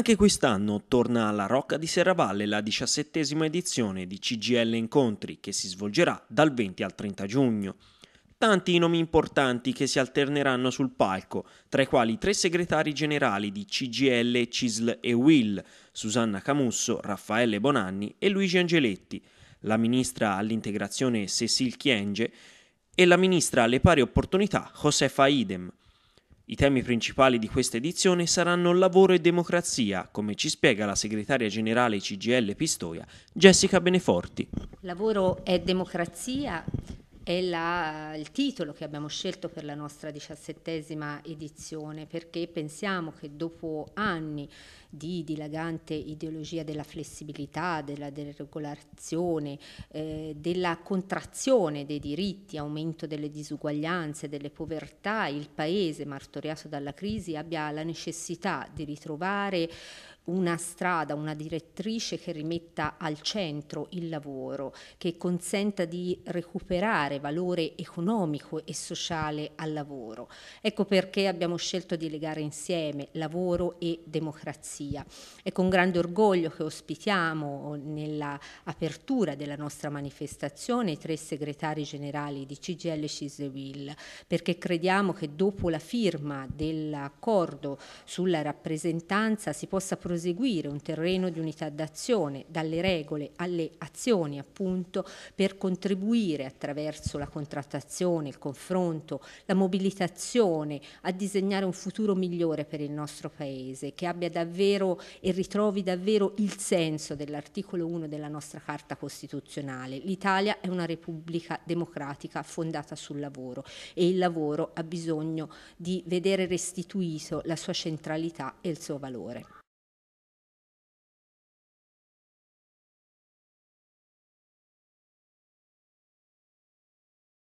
Anche quest'anno torna alla Rocca di Serravalle la diciassettesima edizione di CGL Incontri che si svolgerà dal 20 al 30 giugno. Tanti i nomi importanti che si alterneranno sul palco, tra i quali tre segretari generali di CGL, CISL e WILL, Susanna Camusso, Raffaele Bonanni e Luigi Angeletti, la ministra all'integrazione Cecil Chienge e la ministra alle pari opportunità Josefa Idem. I temi principali di questa edizione saranno lavoro e democrazia, come ci spiega la segretaria generale CGL Pistoia, Jessica Beneforti. Lavoro e democrazia è la, il titolo che abbiamo scelto per la nostra diciassettesima edizione perché pensiamo che dopo anni di dilagante ideologia della flessibilità, della deregolazione, eh, della contrazione dei diritti, aumento delle disuguaglianze, delle povertà, il Paese martoriato dalla crisi abbia la necessità di ritrovare una strada, una direttrice che rimetta al centro il lavoro, che consenta di recuperare valore economico e sociale al lavoro. Ecco perché abbiamo scelto di legare insieme lavoro e democrazia. È con grande orgoglio che ospitiamo nella apertura della nostra manifestazione i tre segretari generali di CGL Ciseville, perché crediamo che dopo la firma dell'accordo sulla rappresentanza si possa produrre proseguire un terreno di unità d'azione dalle regole alle azioni appunto per contribuire attraverso la contrattazione, il confronto, la mobilitazione a disegnare un futuro migliore per il nostro Paese che abbia davvero e ritrovi davvero il senso dell'articolo 1 della nostra Carta Costituzionale. L'Italia è una repubblica democratica fondata sul lavoro e il lavoro ha bisogno di vedere restituito la sua centralità e il suo valore.